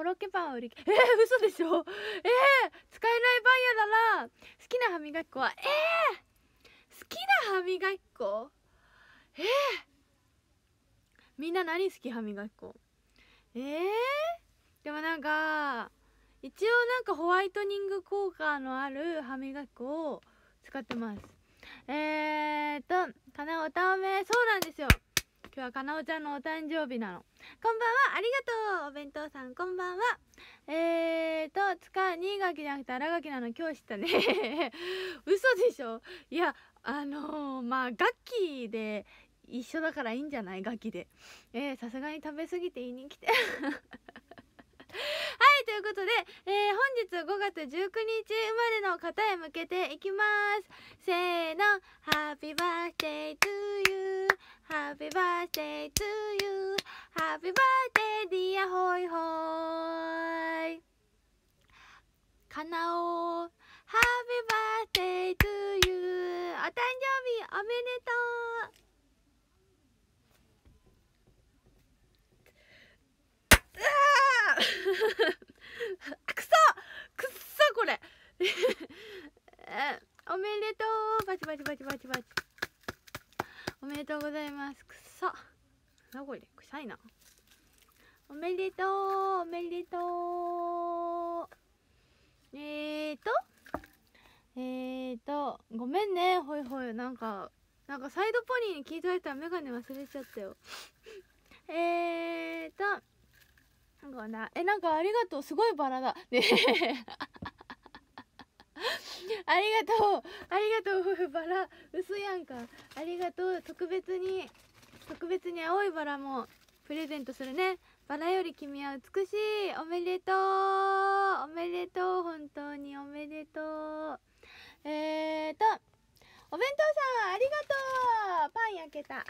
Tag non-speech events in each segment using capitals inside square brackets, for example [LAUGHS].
コロッケパンを売り切 [LAUGHS] えー、嘘でしょ [LAUGHS] えー、使えないパン屋だな好きな歯磨き粉はえー、好きな歯磨き粉えー、みんな何好き歯磨き粉えー、でもなんか一応なんかホワイトニング効果のある歯磨き粉を使ってますえーとかなおたおめそうなんですよ今日はかなおちゃんのお誕生日なのこんばんはありがとうお弁当さんこんばんはえーとつか新垣じゃなくて新垣なの今日知ったね [LAUGHS] 嘘でしょいやあのー、まあ楽器で一緒だからいいんじゃない楽器でえさすがに食べ過ぎて言いに来て [LAUGHS] はいということで、えー、本日5月19日生まれの方へ向けていきますせーの Happy birthday to you Happy birthday to you Happy birthday dear ホイホイかなお Happy birthday to you お誕生日おめでとうくそくっそこれおめでとうバチバチバチバチバチおめでとうございますくそなこれ臭いなおめでとうおめでとうえーとえーとごめんねほいほいなんかなんかサイドポニーに聞いといたらメガネ忘れちゃったよ [LAUGHS] えーとなんかなえなんかありがとうすごいバラだねえありがとうありがとう夫婦バラ嘘やんかありがとう特別に特別に青いバラもプレゼントするねバラより君は美しいおめでとうおめでとう本当におめでとうえーとお弁当さんありがとうパン焼けたあり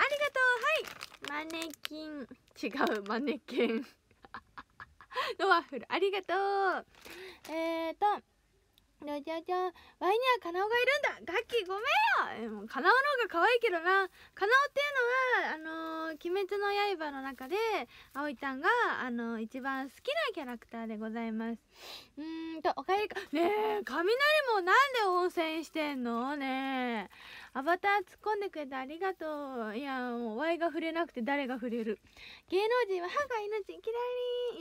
がとうはいマネキン違うマネキンの [LAUGHS] ワッフルありがとうえーとじじゃじゃワイにはカナオがいるんだガッキーごめんよもうカナオの方が可愛いけどなカナオっていうのはあのー、鬼滅の刃」の中でいちゃんが、あのー、一番好きなキャラクターでございますうーんとおかえりかねえ雷もなんで温泉してんのねえアバター突っ込んでくれてありがとういやもうワイが触れなくて誰が触れる芸能人は歯が命キラ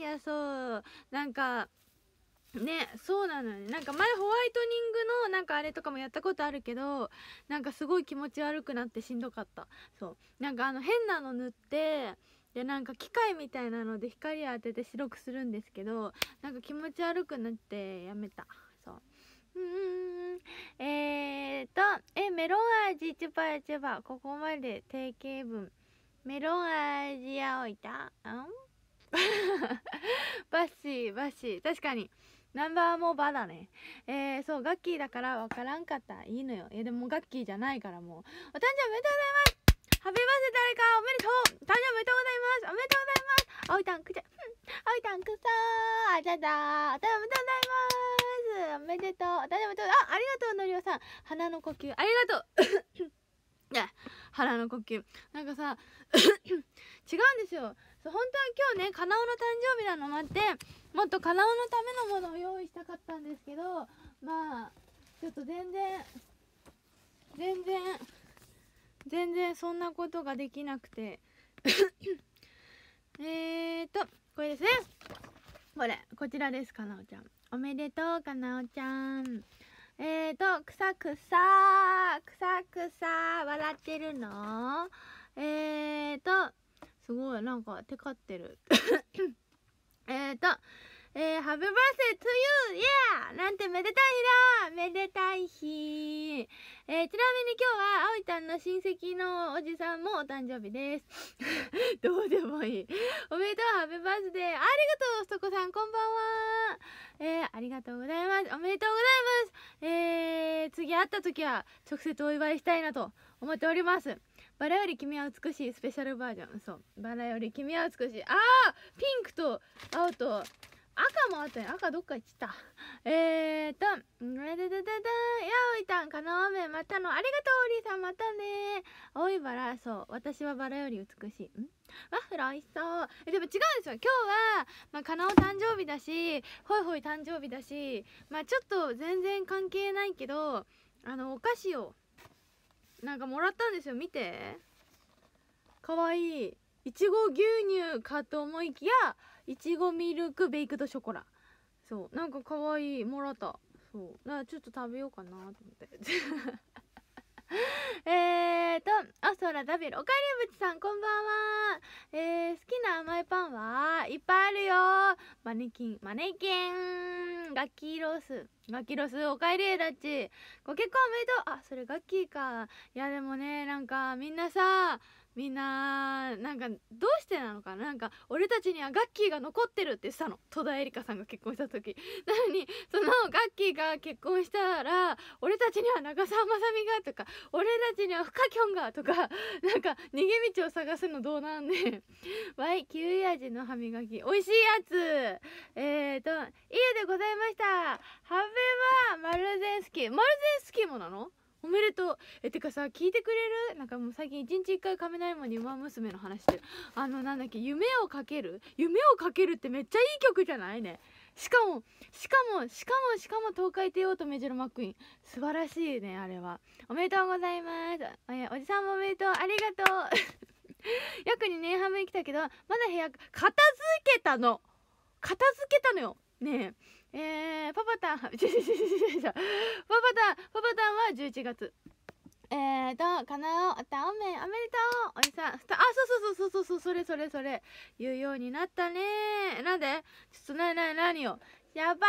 リいやそうなんかねそうなのねなんか前ホワイトニングのなんかあれとかもやったことあるけどなんかすごい気持ち悪くなってしんどかったそうなんかあの変なの塗ってでなんか機械みたいなので光当てて白くするんですけどなんか気持ち悪くなってやめたそううんえーとえメロン味チュパチュパここまで定型文メロン味青いたん [LAUGHS] バッシーバッシー確かにナンバーもバだねえー、そうガッキーだからわからんかったいいのよえでもガッキーじゃないからもうお誕生日おめでとうございますハッピーバース誰かおめでとう誕生日おめでとうございますおめでとうございますおいたんくちゃおいたんくさーあだだーおめでとうございますおめでとうお誕生日おめでとうあありがとうのりおさん鼻の呼吸ありがとう [COUGHS] [LAUGHS] 腹の呼吸なんかさ [COUGHS] 違うんですよ本当は今日ねカナオの誕生日なのもあってもっとカナオのためのものを用意したかったんですけどまあちょっと全然全然全然そんなことができなくて [COUGHS] えーとこれですねこれこちらですかなおちゃんおめでとうかなおちゃんえーと、くさくさくさくさ笑ってるのえーと、すごい、なんか、テカってる。[COUGHS] えーと、えー、ハブバースデー to イエーなんてめでたい日だめでたい日えー、ちなみに今日はあおいちゃんの親戚のおじさんもお誕生日です [LAUGHS] どうでもいいおめでとうハッピーバースデーありがとうスとこさんこんばんはえー、ありがとうございますおめでとうございますえー、次会った時は直接お祝いしたいなと思っておりますバラより君は美しいスペシャルバージョンそうバラより君は美しいあーピンクと青と赤もあった赤どっか行ったえーと「だだだだだやおいたんかなおめまたのありがとうおりさんまたね青いバラそう私はバラより美しいんワッフル美味しそうえでも違うんですよ今日は、まあ、かなお誕生日だしほいほい誕生日だしまあちょっと全然関係ないけどあのお菓子をなんかもらったんですよ見てかわいいいちご牛乳かと思いきやいちごミルクベイクドショコラそうなんか可愛いもらったそうだからちょっと食べようかなと思って [LAUGHS] えーとあそらダビルおかえりぶちさんこんばんはえー、好きな甘いパンはいっぱいあるよマネキンマネキンガッキーロスガッキーロスおかえりえだちご結婚おめでとうあそれガッキーかいやでもねなんかみんなさみんななんかどうしてなのかななんか俺たちにはガッキーが残ってるってしたの戸田恵梨香さんが結婚した時 [LAUGHS] なのにそのガッキーが結婚したら俺たちには長澤まさみがとか俺たちにはフカキョンがとか [LAUGHS] なんか逃げ道を探すのどうなんで Y キウイ味の歯磨き美味しいやつえーと家でございましたハベはマルゼンスキーマルゼンスキーもなのおめでとうえてかさ聞いてくれるなんかもう最近一日一回も門に馬娘の話してるあのなんだっけ夢をかける夢をかけるってめっちゃいい曲じゃないねしかもしかもしかもしかも東海帝王とメジロマックイーン素晴らしいねあれはおめでとうございますえおじさんもおめでとうありがとう [LAUGHS] 約2年半分生きたけどまだ部屋片付けたの片付けたのよねええー、パパタン [LAUGHS] パパタンパパタンは11月えーと、かなお、あたおめ、おめでとう、おじさん。あ、そうそうそうそうそう、それそれそれ、言うようになったねなんでちょっとな何な何をやば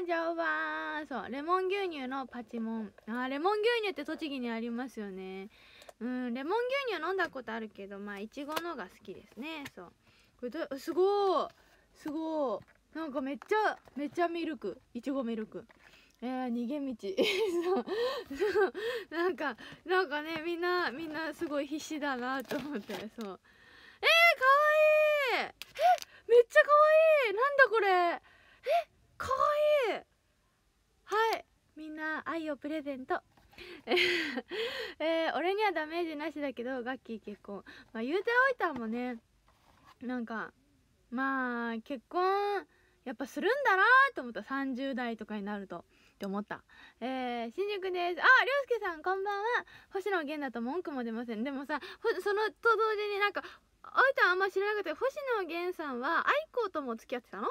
ーん、ばーそう、レモン牛乳のパチモン。あ、レモン牛乳って栃木にありますよね。うん、レモン牛乳飲んだことあるけど、まあ、いちごのが好きですね。そう。これど、すごーすごーなんかめっちゃめっちゃミルクいちごミルクえー、逃げ道 [LAUGHS] そうなんかなんかねみんなみんなすごい必死だなと思ってそうえー、かわいいえめっちゃかわいいなんだこれえかわいいはいみんな愛をプレゼントえー、俺にはダメージなしだけどガッキー結婚まあ言うておいたもねなんかまあ結婚やっぱするんだなと思った30代とかになるとって思った。えー、新宿です。あ、り介さん、こんばんは。星野源だと文句も出ません。でもさ、そのと同時になんか、あいたあんま知らなくて、星野源さんは愛子とも付き合ってたの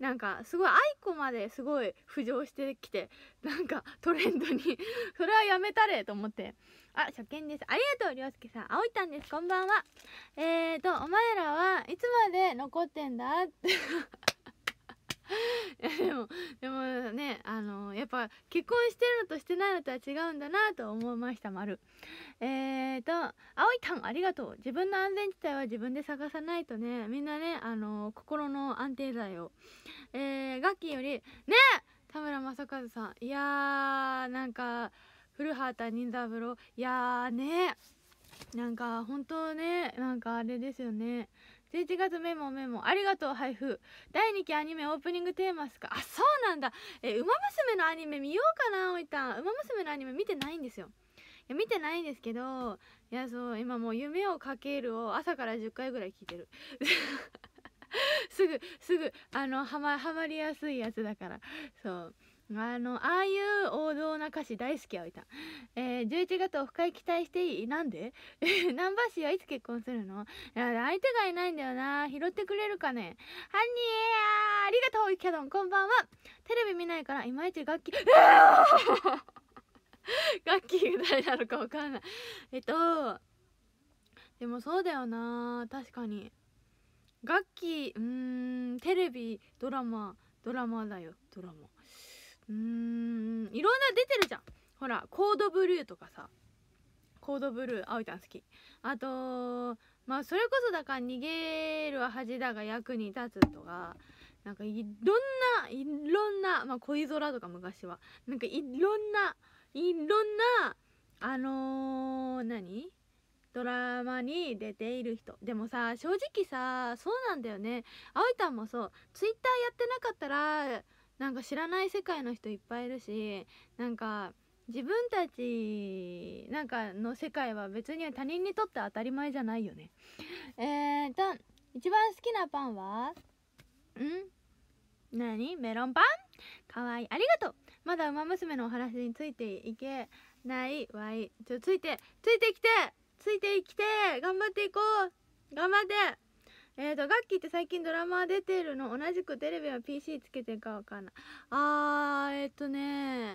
なんか、すごい愛子まですごい浮上してきて、なんかトレンドに [LAUGHS] それはやめたれと思って。あ、初見です。ありがとう、りょうすけさん。あおいたんです。こんばんは。えーと、お前らはいつまで残ってんだって [LAUGHS] でもでもねあのやっぱ結婚してるのとしてないのとは違うんだなと思いました丸えーと青いタンありがとう自分の安全地帯は自分で探さないとねみんなねあの心の安定剤をえーガッキーよりね田村正和さんいやーなんか古畑任三郎いやーねなんか本当ねなんかあれですよね11月メモメモありがとう配布第2期アニメオープニングテーマすかあそうなんだえウマ娘のアニメ見ようかなおいたんウマ娘のアニメ見てないんですよいや見てないんですけどいやそう今もう「夢をかける」を朝から10回ぐらい聞いてる [LAUGHS] すぐすぐあのはまはまりやすいやつだからそうあのああいう王道な歌詞大好きいたえー、11月オフ会期待していいなんでナンバーシーはいつ結婚するのいや相手がいないんだよな拾ってくれるかねハニーありがとうキャドンこんばんはテレビ見ないからいまいち楽器 [LAUGHS] 楽器誰なのかわからないえっとでもそうだよな確かに楽器うーんテレビドラマドラマだよドラマうんいろんな出てるじゃんほらコードブルーとかさコードブルーあおいん好きあとまあそれこそだから逃げるは恥だが役に立つとかなんかいろんないろんな、まあ、恋空とか昔はなんかいろんないろんなあのー、何ドラマに出ている人でもさ正直さそうなんだよねあおいんもそうツイッターやってなかったらなんか知らない世界の人いっぱいいるしなんか自分たちなんかの世界は別に他人にとって当たり前じゃないよね [LAUGHS] えーと一番好きなパンはん何メロンパンかわいいありがとうまだウマ娘のお話についていけないわいちょついてついてきてついてきて頑張っていこう頑張ってえっ、ー、と、ガッキーって最近ドラマ出てるの同じくテレビは PC つけてるかわかんない。あー、えっ、ー、とねー。あれ、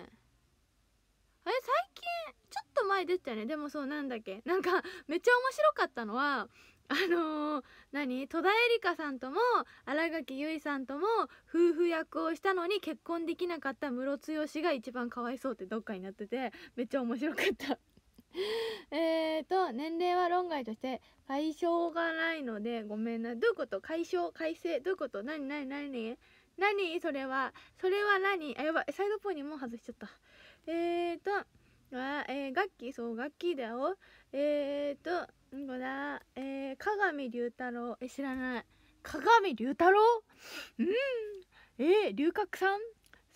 最近、ちょっと前出てたよね。でもそうなんだっけ。なんか、めっちゃ面白かったのは、あのー、何戸田恵梨香さんとも新垣結衣さんとも夫婦役をしたのに結婚できなかったムロツヨシが一番かわいそうってどっかになっててめっちゃ面白かった [LAUGHS] えっと、年齢は論外として解消がないのでごめんな。どういうこと解消改正どういうこと何何何何それはそれは何あ、やばい。サイドポーにも外しちゃった。えっ、ー、と、あえー、楽器、そう、楽器だよ。えっ、ー、と、こだ、えー、鏡龍太郎。え、知らない。鏡龍太郎うんえー、龍角さん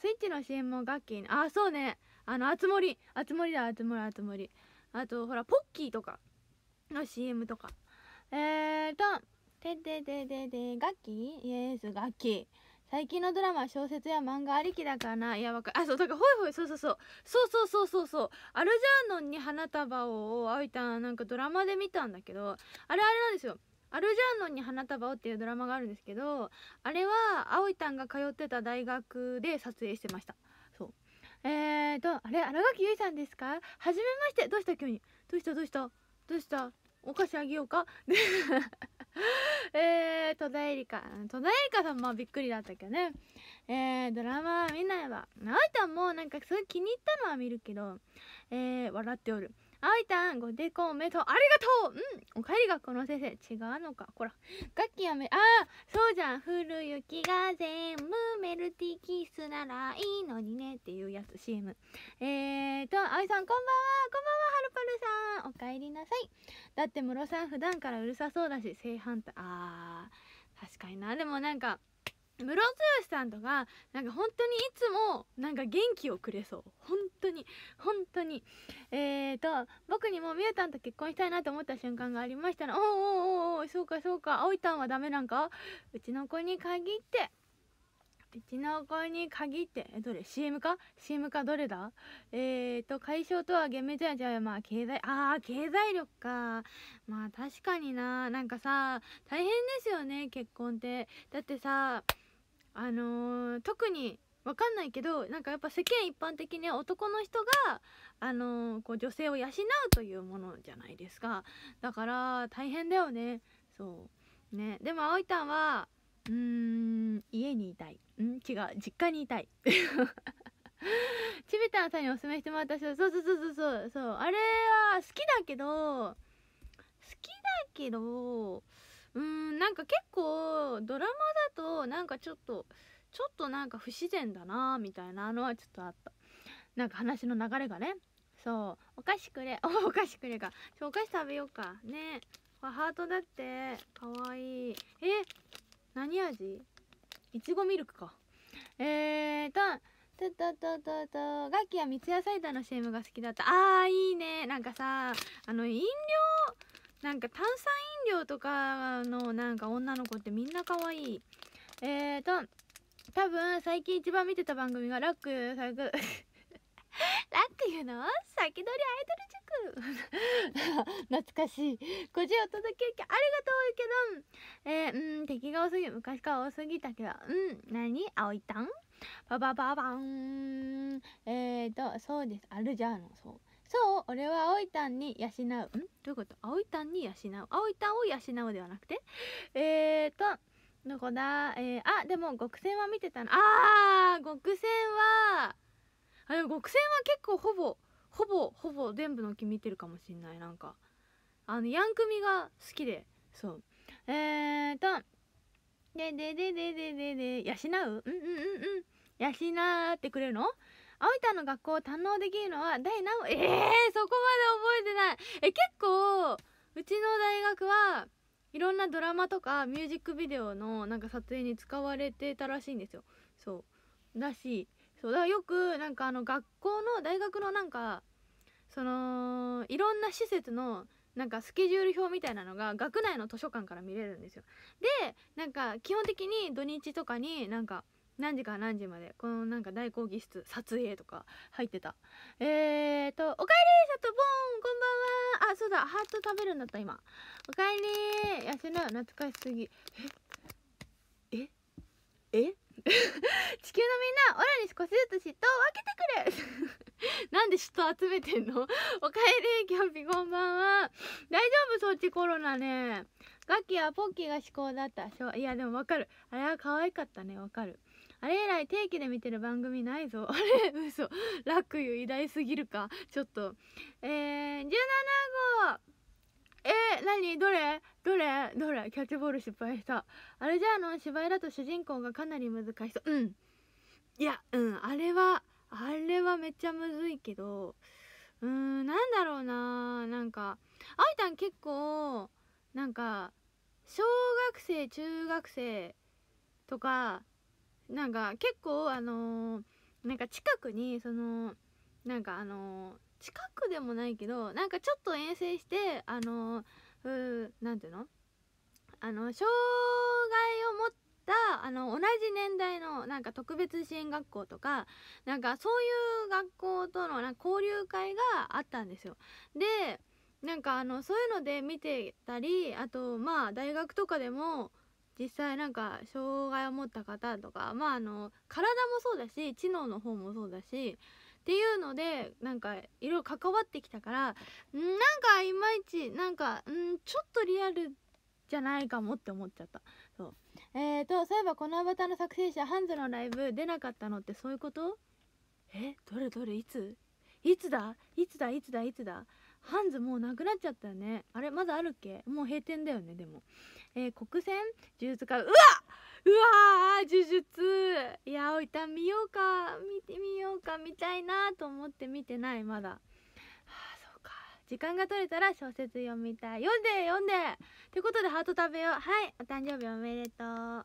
スイッチの CM も楽器あ、そうね。あの、あつ森。あつ森だ、あつ森、あつ森。あとほらポッキーとかの CM とかえーと「てててててガキイエスガキ」最近のドラマ小説や漫画ありきだからないやわかあそうだからほいほいそうそうそうそうそうそうそうそうアルジャーノンに花束をあいたなんかドラマで見たんだけどあれあれなんですよアルジャーノンに花束をっていうドラマがあるんですけどあれはあおいたんが通ってた大学で撮影してましたえーと、あれ、荒垣結衣さんですかはじめまして。どうした急に。どうしたどうしたどうしたお菓子あげようか [LAUGHS] えー、戸田恵梨香。戸田恵梨香さんもびっくりだったけどね。えー、ドラマ見ないわ。あいたもなんかすごい気に入ったのは見るけど、えー、笑っておる。あいたんごでこおめとありがとううんおかえりがこの先生違うのかほら楽器やめああ、そうじゃん降る雪が全部メルティキスならいいのにねっていうやつ CM えーとあいさんこんばんはこんばんははるぱるさんおかえりなさいだってムロさん普段からうるさそうだし正反対ああ、確かになでもなんかムロツヨシさんとかなんか本当にいつもなんか元気をくれそう本当に本当にえーと僕にもみゆたんと結婚したいなと思った瞬間がありましたらおーおーおそうかそうか葵たんはダメなんかうちの子に限ってうちの子に限ってえどれ CM か CM かどれだえーと解消とはゲメじゃじゃまあ経済ああ経済力かまあ確かにななんかさ大変ですよね結婚ってだってさあのー、特にわかんないけどなんかやっぱ世間一般的に男の人が、あのー、こう女性を養うというものじゃないですかだから大変だよねそうねでも葵たんはうーん家にいたいん違う実家にいたい [LAUGHS] ちびたんさんにおすすめしてもらった人そうそうそうそうそうあれは好きだけど好きだけどうんなんか結構ドラマだとなんかちょっとちょっとなんか不自然だなみたいなのはちょっとあったなんか話の流れがねそうお菓子くれお [LAUGHS] お菓子くれかお菓子食べようかねハートだってかわいいえ何味いちごミルクかえーとたたたたたガキは三ツ矢サイダーの CM が好きだったあーいいねなんかさあの飲料なんか炭酸飲料とかのなんか女の子ってみんな可愛いえーと多分最近一番見てた番組がラックック、[LAUGHS] ラックいうの先取りアイドル塾 [LAUGHS] 懐かしい個人お届けありがとうけどえー、うん敵が多すぎ昔から多すぎたけどうん何いたんババババンえーとそうですあるじゃんそうそう俺は青いタンに養うんどういうこと青いタンに養う青いタンを養うではなくてえーとどこだえー、あでも極戦は見てたのあー極戦はあでも極戦は結構ほぼほぼほぼ全部の木見てるかもしんないなんかあのヤンクミが好きでそうえーとででででででで養ううんうんうんうん養ってくれるの青いの学校を堪能できるのは第何ええー、そこまで覚えてないえ結構うちの大学はいろんなドラマとかミュージックビデオのなんか撮影に使われてたらしいんですよそうだしそうだからよくなんかあの学校の大学のなんかそのいろんな施設のなんかスケジュール表みたいなのが学内の図書館から見れるんですよでなんか基本的に土日とかになんか何時から何時までこのなんか大講義室撮影とか入ってたえーと「おかえりさとぼんこんばんはあそうだハート食べるんだった今おかえり痩せな懐かしすぎえええ [LAUGHS] 地球のみんなオラに少しずつ嫉妬を分けてくれ [LAUGHS] なんで嫉妬集めてんのおかえりキャンピこんばんは大丈夫そっちコロナねガキはポッキーが思考だったいやでもわかるあれは可愛かったねわかるあれ以来定期で見てる番組ないぞあれ [LAUGHS] 嘘楽湯偉大すぎるかちょっとえー、17号えー、何どれどれどれキャッチボール失敗したあれじゃあの芝居だと主人公がかなり難しそううんいやうんあれはあれはめっちゃむずいけどうーんなんだろうななんかあいたん結構なんか小学生中学生とかなんか結構あのー、なんか近くにそのなんかあのー、近くでもないけどなんかちょっと遠征してあのー、なんていうのあの障害を持ったあの同じ年代のなんか特別支援学校とかなんかそういう学校とのなんか交流会があったんですよ。でなんかあのそういうので見てたりあとまあ大学とかでも実際なんか障害を持った方とかまああの体もそうだし知能の方もそうだしっていうのでなんかいろいろ関わってきたからなんかいまいちなんかんちょっとリアルじゃないかもって思っちゃったそうえーとそういえばこのアバターの作成者ハンズのライブ出なかったのってそういうことえどれどれいついつだいつだいつだいつだハンズもうなくなっちゃったよねあれまだあるっけもう閉店だよねでもえー、国選呪術家うわうわー呪術いやおいた見ようか見てみようか見たいなと思って見てないまだあそうか時間が取れたら小説読みたい読んで読んでってことでハート食べようはいお誕生日おめでとううん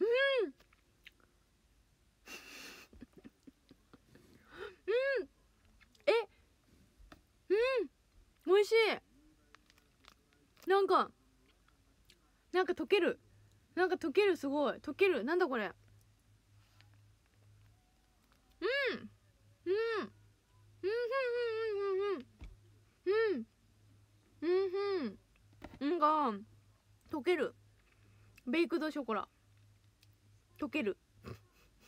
うんしいなんかなんか溶けるなんか溶けるすごい溶けるなんだこれうんうんうんうんうんうんうんうんうんうんなんか溶けるベイクドショコラ溶ける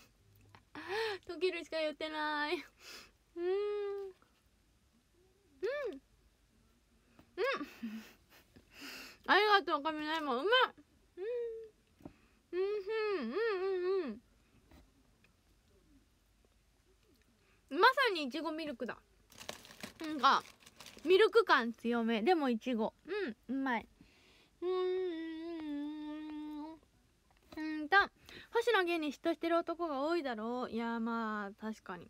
[LAUGHS] 溶けるしか言ってないうん [LAUGHS] ありがとうか雷もうまっ。うんうんうんうんうんまさにいちごミルクだなんかミルク感強めでもいちごうんうまいうんうんと星野源に嫉妬してる男が多いだろういやまあ確かに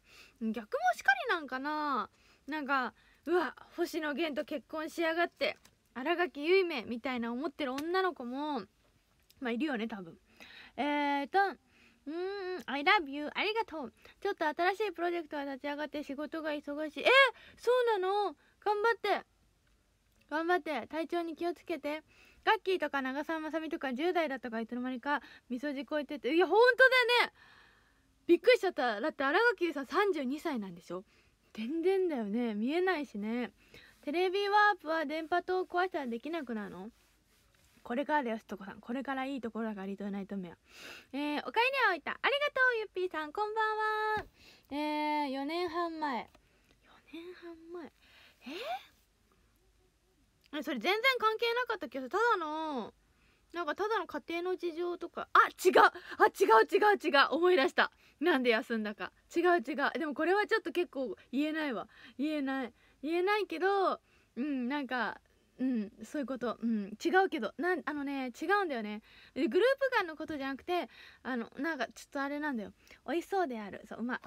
逆もしかりなんかななんかうわ星野源と結婚しやがって新垣結衣みたいな思ってる女の子もまあいるよね多分えーとうん、I love you. ありがとう。ちょっと新しいプロジェクトが立ち上がって仕事が忙しい。えそうなの頑張って。頑張って。体調に気をつけて。ガッキーとか長澤まさみとか10代だとかいつの間にかみそじ超えてて。いや、ほんとだよねびっくりしちゃった。だって新垣結衣さん32歳なんでしょ全然だよね見えないしねテレビワープは電波塔を壊したらできなくなるのこれからだよすとこさんこれからいいところだからリトルナイトメアえー、おかえりはおいたありがとうゆっぴーさんこんばんはえー、4年半前4年半前えー、それ全然関係なかったけどただのなんかただの家庭の事情とかあ違うあ違う違う違う思い出したなんで休んだか違う違うでもこれはちょっと結構言えないわ言えない言えないけどうんなんかうんそういうことうん違うけどなんあのね違うんだよねグループ間のことじゃなくてあのなんかちょっとあれなんだよ美味しそうであるそううま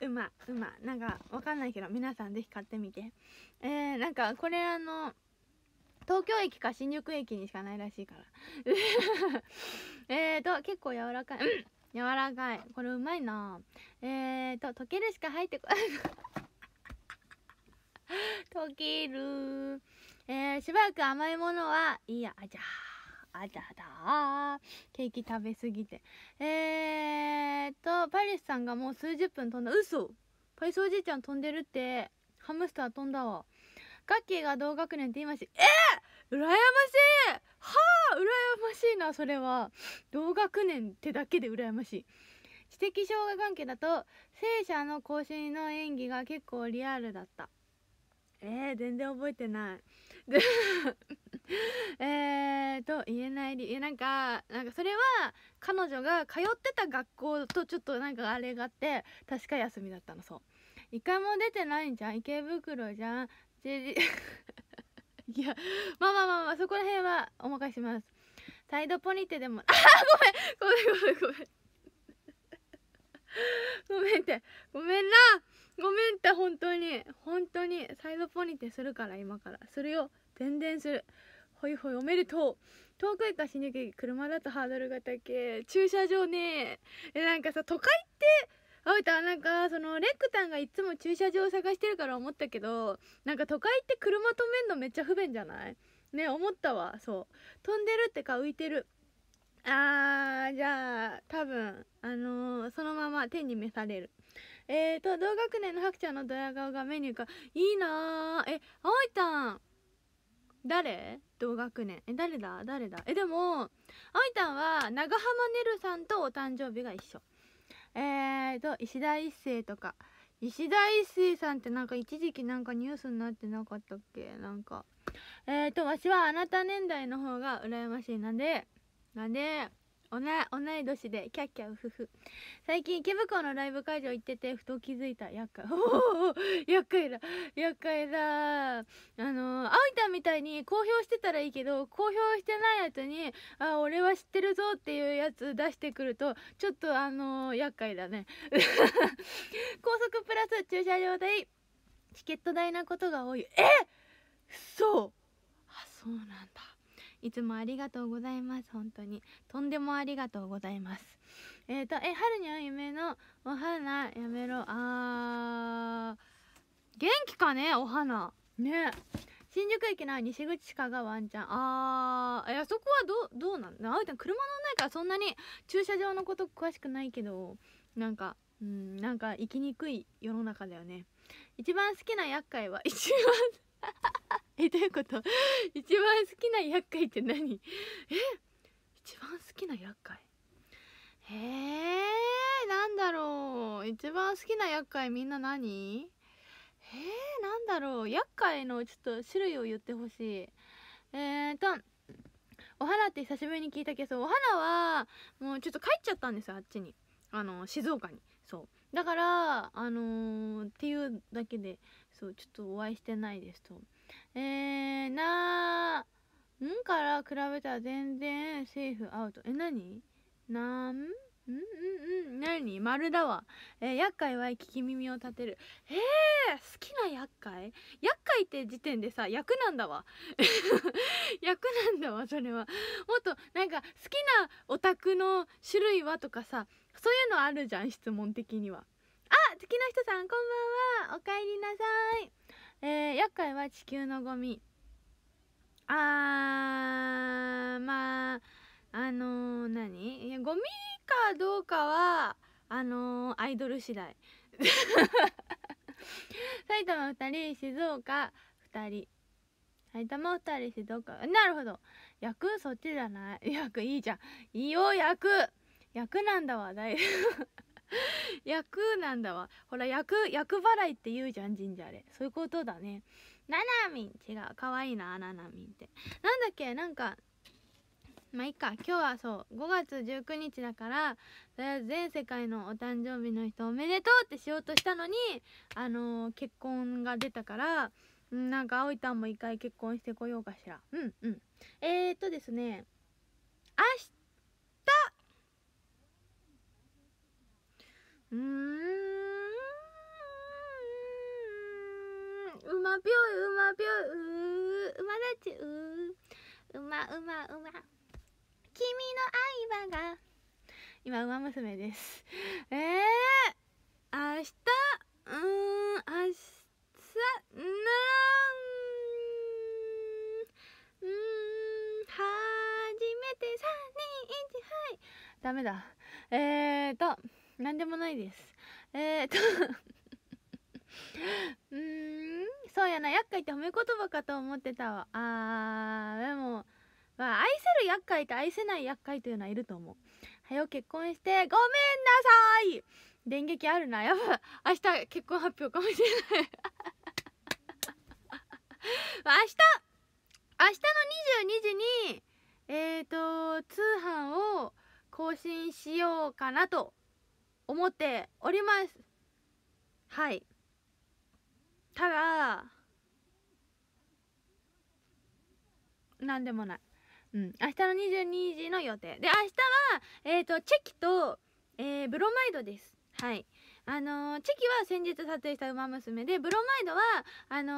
うまうまなんかわかんないけど皆さん是非買ってみてえー、なんかこれあの東京駅か新宿駅にしかないらしいから [LAUGHS] えっと結構柔らかい、柔らかいこれうまいなえーと溶けるしか入ってこ [LAUGHS] 溶けるえー、しばらく甘いものはいいやあじゃああじゃあだケーキ食べすぎてえーとパリスさんがもう数十分飛んだ嘘パリスおじいちゃん飛んでるってハムスター飛んだわガッキーが同学年って言いましえー、羨ましいはあ羨ましいなそれは同学年ってだけで羨ましい知的障害関係だと聖者の更新の演技が結構リアルだったえー、全然覚えてないえーと言えない理由なんかなんかそれは彼女が通ってた学校とちょっとなんかあれがあって確か休みだったのそう一回も出てないんじゃん池袋じゃん [LAUGHS] いやまあまあまあ、まあ、そこら辺はお任せしますサイドポニテでも [LAUGHS] あごめんごめんごめんごめんごめんってごめんなごめんって本当に本当にサイドポニテするから今からするよ全然するほいほいおめでとう遠くへか死ぬけ車だとハードルが高え駐車場ねえなんかさ都会ってあいたなんかそのレックタンがいつも駐車場を探してるから思ったけどなんか都会って車止めんのめっちゃ不便じゃないね思ったわそう飛んでるってか浮いてるあーじゃあ多分あのー、そのまま手に召されるえーと同学年の白ちゃんのドヤ顔がメニューかいいなーえあおいたん誰同学年え誰だ誰だえでもあいたんは長濱ねるさんとお誕生日が一緒えーと石田一生とか石田一生さんってなんか一時期なんかニュースになってなかったっけなんかえーとわしはあなた年代の方が羨ましいなんでなんで同い年でキャッキャウフフ最近池袋のライブ会場行っててふと気づいた厄介 [LAUGHS] おお厄介だ厄介だあのあおいたみたいに公表してたらいいけど公表してないやつにあ俺は知ってるぞっていうやつ出してくるとちょっとあの厄介だね [LAUGHS] 高速プラス駐車場代チケット代なことが多いえそうあそうなんだいつもありがとうございます本当にとんでもありがとうございますえっ、ー、とえ春には夢のお花やめろあー、元気かねお花ね新宿駅の西口地下がワンちゃんあーや、そこはどうどうなんだあうちゃん車乗んないからそんなに駐車場のこと詳しくないけどなんかうんなんか行きにくい世の中だよね一番好きな厄介は一番えどういうこと一番好きな厄介って何え一番好きな厄介へえなんだろう一番好きな厄介みんな何えー、なんだろう厄介のちょっと種類を言ってほしいえーとお花って久しぶりに聞いたけどお花はもうちょっと帰っちゃったんですよあっちにあの静岡にそうだからあのー、っていうだけでそうちょっとお会いしてないですとえー、なー、んから比べたら全然セーフアウト。え、なになんんうんうん何丸だわ。えー、厄介は聞き耳を立てる。へえー、好きな厄介厄介って時点でさ、役なんだわ。[LAUGHS] 役なんだわ、それは。もっと、なんか、好きなオタクの種類はとかさ、そういうのあるじゃん、質問的には。あ好きな人さん、こんばんは。おかえりなさい。えー、厄介は地球のゴミあーまああのー、何いやゴミかどうかはあのー、アイドル次第 [LAUGHS] 埼玉2人静岡2人埼玉2人静岡なるほど役そっちじゃない [LAUGHS] 役いいじゃんいいよ役役なんだわだい [LAUGHS] 役なんだわほら役役払いって言うじゃん神社あれそういうことだねななみん違うかわいいなななみんってなんだっけなんかまあいいか今日はそう5月19日だからとりあえず全世界のお誕生日の人おめでとうってしようとしたのにあのー、結婚が出たからなんか葵たんも一回結婚してこようかしらうんうんえー、っとですね明日うーんうまぴょいうまぴょいうまだちううまうまうま君の相葉が今馬娘ですえー、明日うん明日なんうん初めて321はいダメだえーと何でもないですえー、っと [LAUGHS] うーんそうやな厄介って褒め言葉かと思ってたわあーでも、まあ、愛せる厄介と愛せない厄介というのはいると思うはよ結婚してごめんなさい電撃あるなやば明日結婚発表かもしれない [LAUGHS] 明日明日の22時にえっ、ー、と通販を更新しようかなと思っておりますはいただ何でもないうん、明日の22時の予定で明日は、えーと、とチェキと、えー、ブロマイドですはいあのー、チキは先日撮影した「ウマ娘で」ブロマイドはあの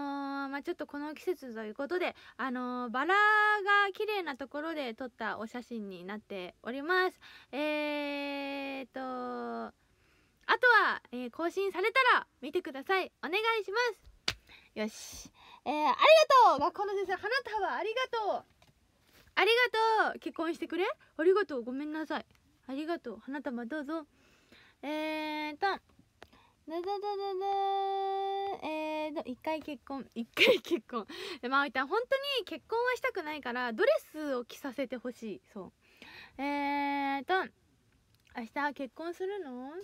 ー、まあ、ちょっとこの季節ということで、あのー、バラが綺麗なところで撮ったお写真になっております。えー、っとあとは、え更新されたら見てくださいお願いしますよし、えありがとう学校の先生花束ありがとうありがとう結婚してくれありがとうごめんなさいありがとう花束どうぞえーとだだだだだえーと一回結婚 [LAUGHS] 一回結婚でまあいた本当に結婚はしたくないからドレスを着させてほしいそうえーと明日結婚するの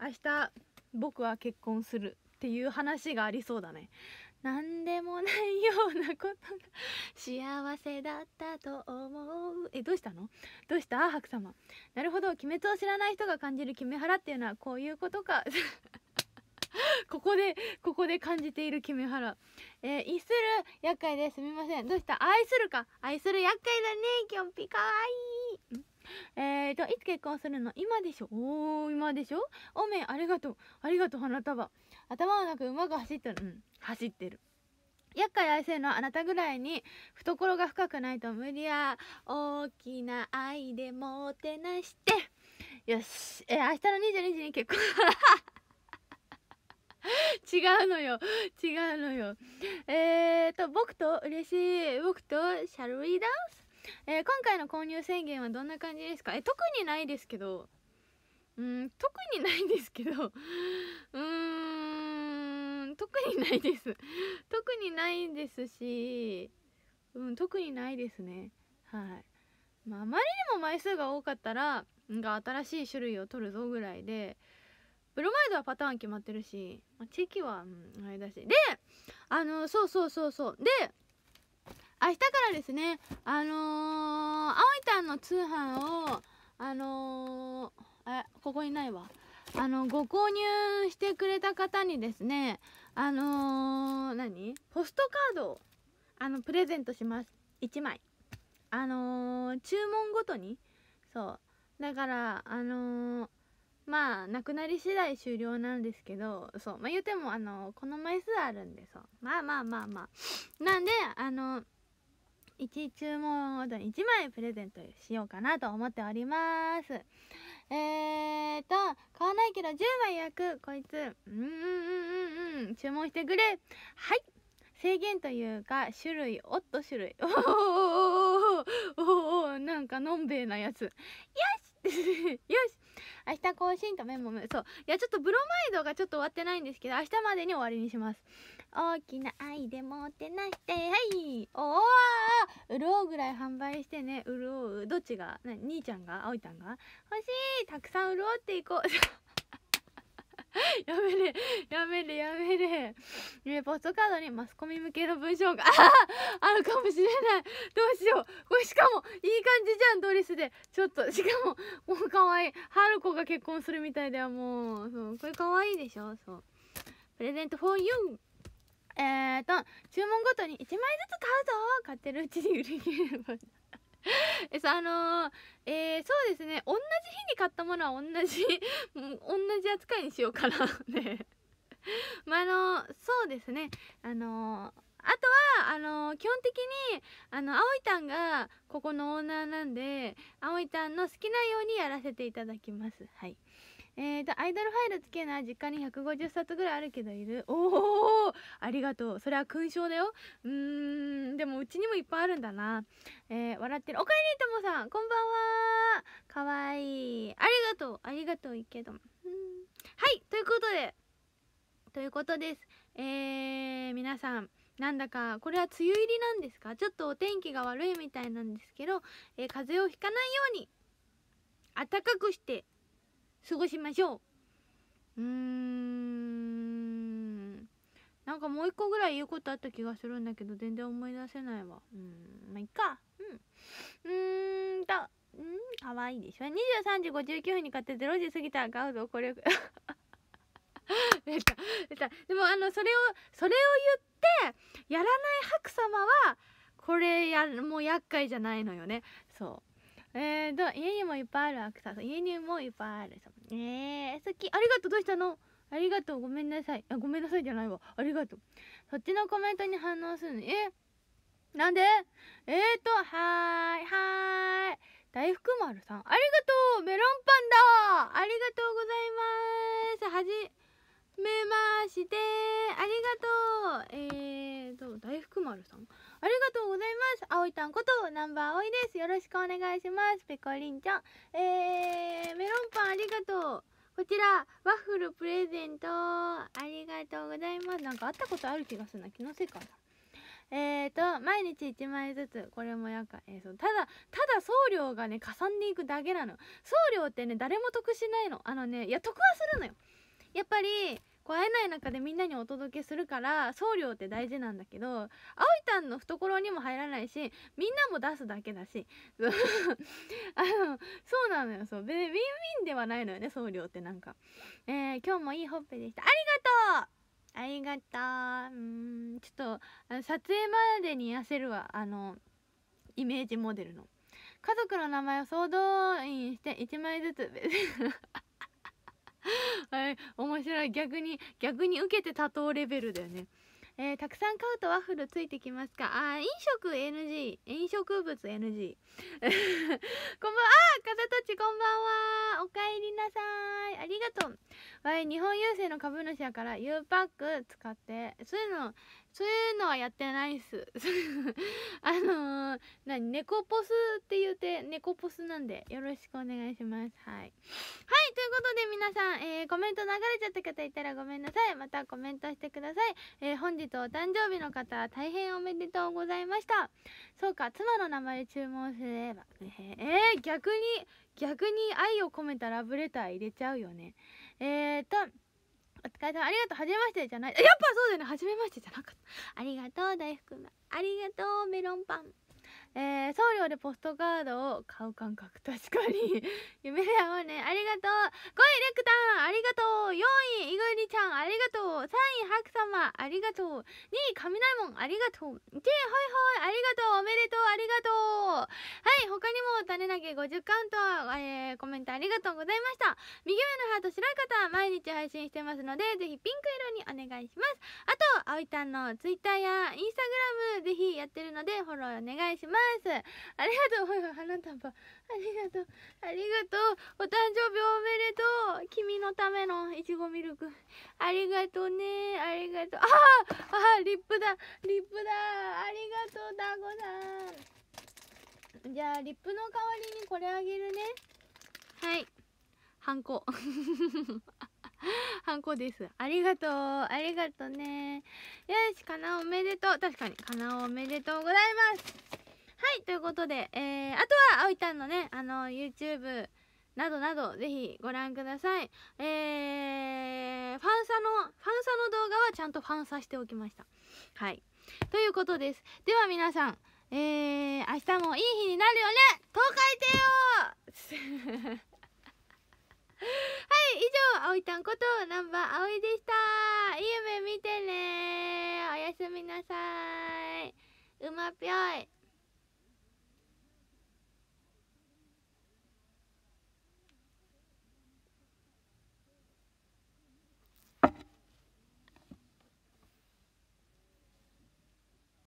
明日僕は結婚するっていう話がありそうだね何でもないようなことが幸せだったと思うえどうしたのどうした白様なるほど鬼滅を知らない人が感じるキメハっていうのはこういうことか [LAUGHS] ここでここで感じているキメハラえー、いする厄介ですみませんどうした愛するか愛する厄介だねきょんぴかわいいえーと、いつ結婚するの今でしょおー、今でしょおめえありがとう。ありがとう、花束。頭のなうまく走ってる。うん、走ってる。厄介愛せるのはあなたぐらいに懐が深くないと無理や。大きな愛でもてなして。よし。えー、明日の22時に結婚。[LAUGHS] 違うのよ違うのよえーと僕と嬉しい僕とシャルウィダンスえー、今回の購入宣言はどんな感じですかえ特にないですけどうん特にないんですけどうーん特にないです [LAUGHS] [LAUGHS] 特にないですしうん特にないですねはいまああまりにも枚数が多かったらが新しい種類を取るぞぐらいでブロマイドはパターン決まってるし、まあ、チェキは、あれだしであのそうそうそうそうで明日からですねあのー、あおいたんの通販をあのー、あここにないわあのご購入してくれた方にですねあのー、何ポストカードをあのプレゼントします1枚あのー、注文ごとにそうだからあのーまあなくなり次第終了なんですけどそうまあ言うてもあのこの枚数あるんでそうまあまあまあまあなんであの1注文ごとに1枚プレゼントしようかなと思っておりますえーと買わないけど10枚焼くこいつうんうんうんうん注文してくれはい制限というか種類おっと種類おおおおおおなんかのんべえなやつよしよし明日更新とメモメそう。いや、ちょっとブロマイドがちょっと終わってないんですけど、明日までに終わりにします。大きな愛でもてなして、はい。おー潤うぐらい販売してね、潤う。どっちが、兄ちゃんが葵ちゃんが欲しいたくさん潤っていこう。[LAUGHS] やめれ、やめれ、やめれ。ね、ポストカードにマスコミ向けの文章が、[LAUGHS] あるかもしれない。どうしよう。これしかも、いい感じじゃん、ドレスで。ちょっと、しかも、もう可愛い。春子が結婚するみたいだよ、もう。そう、これ可愛いでしょそう。プレゼント for you! えーと、注文ごとに1枚ずつ買うぞ買ってるうちに売り切れる。[LAUGHS] えさあのー、えー、そうですね同じ日に買ったものは同じ [LAUGHS] 同じ扱いにしようかな [LAUGHS] ねまああのー、そうですねあのーあとは、あのー、基本的に、あの、葵たんが、ここのオーナーなんで、葵たんの好きなようにやらせていただきます。はい。えーと、アイドルファイル付けな実家に150冊ぐらいあるけどいるおおありがとう。それは勲章だよ。うーん、でもうちにもいっぱいあるんだな。えー、笑ってる。おかえりともさん、こんばんは。かわいい。ありがとう。ありがとう、いいけど。はい、ということで。ということです。えー、皆さん。なんだかこれは梅雨入りなんですかちょっとお天気が悪いみたいなんですけど、えー、風邪をひかないように暖かくして過ごしましょううーんなんかもう一個ぐらい言うことあった気がするんだけど全然思い出せないわうんまあいっかうんうんとうんかわいいでしょ23時59分に買って0時過ぎたら買うぞこれよくでもあのそれをそれを言ってやらない白様はこれやもう厄介じゃないのよねそうえー、ど家にもいっぱいあるアクサ家にもいっぱいあるえー、好きありがとうどうしたのありがとうごめんなさいあごめんなさいじゃないわありがとうそっちのコメントに反応するのえなんでえーとはーいはーい大福丸さんありがとうメロンパンだありがとうございますはじめましてありがとうえーと大福丸さんありがとうございます。あおいたんこと、ナンバーあおいです。よろしくお願いします。ペコリンちゃん。えー、メロンパンありがとう。こちら、ワッフルプレゼント。ありがとうございます。なんか会ったことある気がするな。気のせいかな。えーと、毎日1枚ずつ、これもやか、えー、そう、ただ、ただ送料がね、かさんでいくだけなの。送料ってね、誰も得しないの。あのね、いや、得はするのよ。やっぱり、こ会えない中でみんなにお届けするから送料って大事なんだけど葵たんの懐にも入らないしみんなも出すだけだし [LAUGHS] あのそうなのよそうでウィンウィンではないのよね送料ってなんか、えー、今日もいいほっぺでしたありがとうありがとううんちょっとあの撮影までに痩せるわあのイメージモデルの家族の名前を総動員して1枚ずつ [LAUGHS] [LAUGHS] はい、面白い逆に逆に受けて多頭レベルだよねえー、たくさん買うとワッフルついてきますかあ飲食 NG 飲食物 NG [LAUGHS] こんばんはあ方たちこんばんはおかえりなさいありがとうわい日本郵政の株主やから U パック使ってそういうのそういうのはやってないっす [LAUGHS] あのー、なに猫ポスって言うて猫ポスなんでよろしくお願いしますはいはいということで皆さん、えー、コメント流れちゃった方いたらごめんなさいまたコメントしてください、えー、本日お誕生日の方大変おめでとうございましたそうか妻の名前注文すればえー、逆に逆に愛を込めたラブレター入れちゃうよねえーとお疲れ様ありがとう初めましてじゃないやっぱそうだよね初めましてじゃなかったありがとう大福ありがとうメロンパンえー、送料でポストカードを買う感覚確かに [LAUGHS] 夢だよねありがとう5位レクタンありがとう4位イグニちゃんありがとう3位ハク様ありがとう2位雷門ありがとう1位ホイホイありがとうおめでとうありがとうはい他にも種投げ50カウント、えー、コメントありがとうございました右上のハート白い方毎日配信してますのでぜひピンク色にお願いしますあと葵ゃんのツイッターやインスタグラムぜひやってるのでフォローお願いしますますありがとう花束ありがとうありがとうお誕生日おめでとう君のためのいちごミルクありがとうねありがとうああリップだリップだありがとうダゴさんじゃあリップの代わりにこれあげるねはいハンコ [LAUGHS] ハンコです。ありがとう。ありがとうね。よし、かなおめでとう。確かに、かなおめでとうございます。はいということで、えー、あとはあおいたんのねあの YouTube などなどぜひご覧くださいえー、ファンサのファンサの動画はちゃんとファンサしておきましたはいということですでは皆さんえー、明日もいい日になるよね東海帝王 [LAUGHS] はい以上あおいたんことナンバーあおいでしたいい夢見てねおやすみなさいうまぴょい